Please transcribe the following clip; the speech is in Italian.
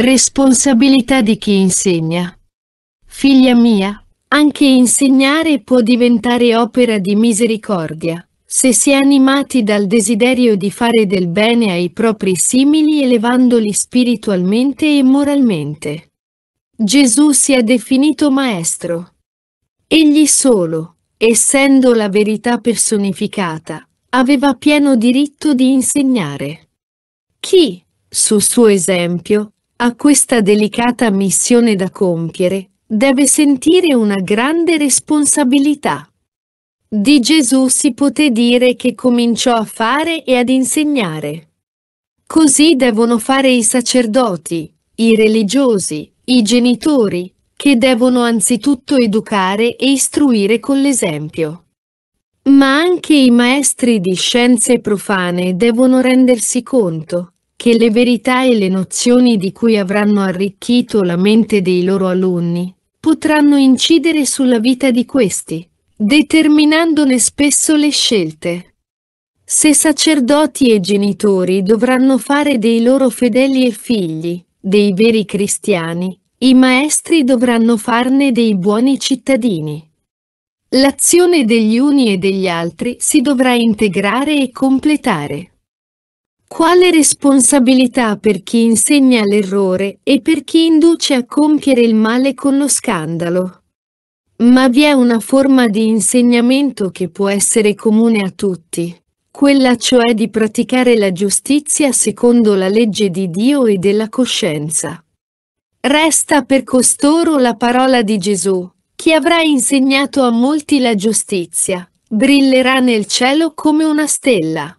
Responsabilità di chi insegna. Figlia mia, anche insegnare può diventare opera di misericordia, se si è animati dal desiderio di fare del bene ai propri simili elevandoli spiritualmente e moralmente. Gesù si è definito maestro. Egli solo, essendo la verità personificata, aveva pieno diritto di insegnare. Chi, sul suo esempio, a questa delicata missione da compiere, deve sentire una grande responsabilità. Di Gesù si poté dire che cominciò a fare e ad insegnare. Così devono fare i sacerdoti, i religiosi, i genitori, che devono anzitutto educare e istruire con l'esempio. Ma anche i maestri di scienze profane devono rendersi conto che le verità e le nozioni di cui avranno arricchito la mente dei loro alunni, potranno incidere sulla vita di questi, determinandone spesso le scelte. Se sacerdoti e genitori dovranno fare dei loro fedeli e figli, dei veri cristiani, i maestri dovranno farne dei buoni cittadini. L'azione degli uni e degli altri si dovrà integrare e completare. Quale responsabilità per chi insegna l'errore e per chi induce a compiere il male con lo scandalo? Ma vi è una forma di insegnamento che può essere comune a tutti, quella cioè di praticare la giustizia secondo la legge di Dio e della coscienza. Resta per costoro la parola di Gesù, chi avrà insegnato a molti la giustizia, brillerà nel cielo come una stella.